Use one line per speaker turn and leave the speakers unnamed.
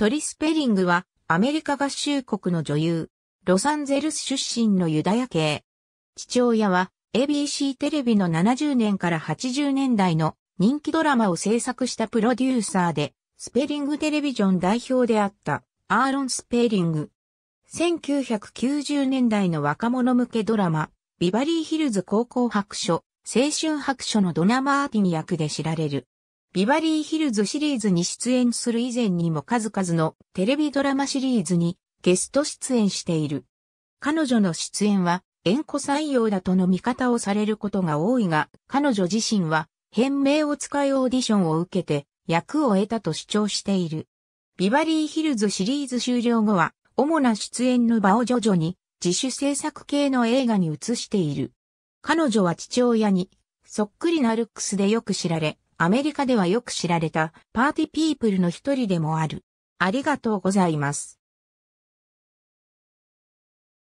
トリスペリングはアメリカ合
衆国の女優、ロサンゼルス出身のユダヤ系。父親は ABC テレビの70年から80年代の人気ドラマを制作したプロデューサーで、スペリングテレビジョン代表であったアーロン・スペリング。1990年代の若者向けドラマ、ビバリーヒルズ高校白書、青春白書のドナ・マーティン役で知られる。ビバリーヒルズシリーズに出演する以前にも数々のテレビドラマシリーズにゲスト出演している。彼女の出演は、縁故採用だとの見方をされることが多いが、彼女自身は、変名を使いオーディションを受けて、役を得たと主張している。ビバリーヒルズシリーズ終了後は、主な出演の場を徐々に、自主制作系の映画に移している。彼女は父親に、そっくりなルックスでよく知られ、アメリカではよく知られたパーティピープルの一人でもある。ありがとうございます。